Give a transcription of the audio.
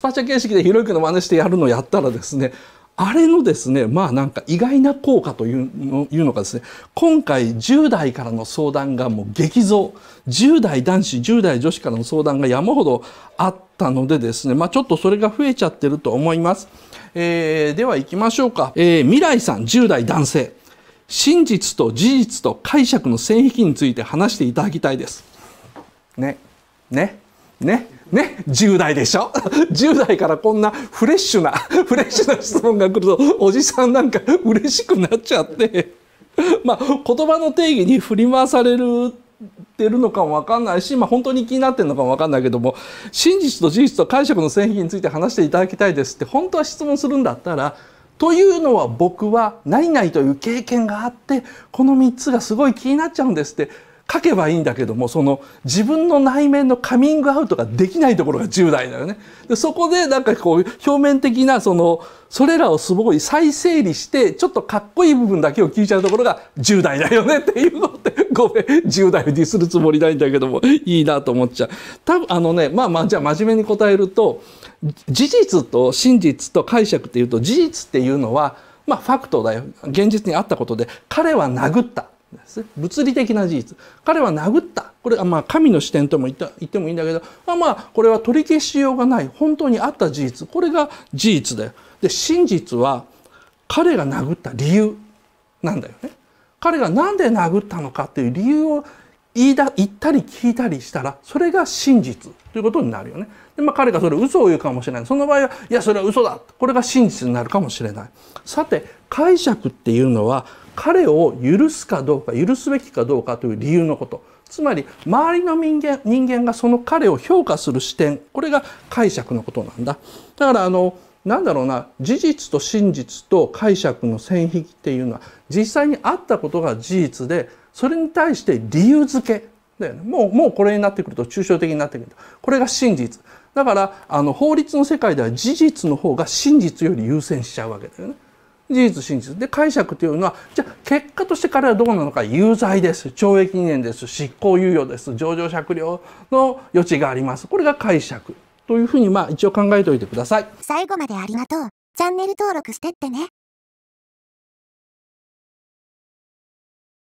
パチャ形式でひろゆきの真似してやるのをやったらですねあれのですねまあなんか意外な効果というのいうのがですね今回10代からの相談がもう激増10代男子10代女子からの相談が山ほどあったのでですねまあちょっとそれが増えちゃってると思います、えー、では行きましょうか、えー、未来さん10代男性真実と事実と解釈の線引きについて話していただきたいですねねね。ね、10代でしょ ?10 代からこんなフレッシュな、フレッシュな質問が来ると、おじさんなんか嬉しくなっちゃって、まあ、言葉の定義に振り回されるってるのかもわかんないし、まあ、本当に気になってるのかもわかんないけども、真実と事実と解釈の線引について話していただきたいですって、本当は質問するんだったら、というのは僕は何々という経験があって、この3つがすごい気になっちゃうんですって、書けばいいんだけどもその自分の内面のカミングアウトができないところが10代だよね。でそこでなんかこう表面的なそのそれらをすごい再整理してちょっとかっこいい部分だけを聞いちゃうところが10代だよねっていうのってごめん10代をディスるつもりないんだけどもいいなと思っちゃう。多分あのねまあまあじゃあ真面目に答えると事実と真実と解釈っていうと事実っていうのはまあファクトだよ現実にあったことで彼は殴った物理的な事実彼は殴ったこれはまあ神の視点とも言った言ってもいいんだけど、まあ、まあこれは取り消しようがない本当にあった事実これが事実だよ。で真実は彼が殴った理由なんだよね。彼が何で殴ったのかっていう理由を言いだ言ったり聞いたりしたらそれが真実ということになるよね。でまあ、彼がそれ嘘を言うかもしれないその場合はいやそれは嘘だこれが真実になるかもしれない。さて解釈っていうのは彼を許すかどうか許すべきかどうかという理由のことつまり周りの人間人間がその彼を評価する視点これが解釈のことなんだ。だからあのなんだろうな事実と真実と解釈の線引きっていうのは実際にあったことが事実でそれに対して理由付けだよねもうもうこれになってくると抽象的になってくるとこれが真実だからあの法律の世界では事実の方が真実より優先しちゃうわけだよね。事実真実で解釈というのはじゃあ結果として彼はどうなのか有罪です懲役2年です執行猶予です情状酌量の余地がありますこれが解釈というふうにまあ一応考えておいてください最後までありがとうチャンネル登録してってね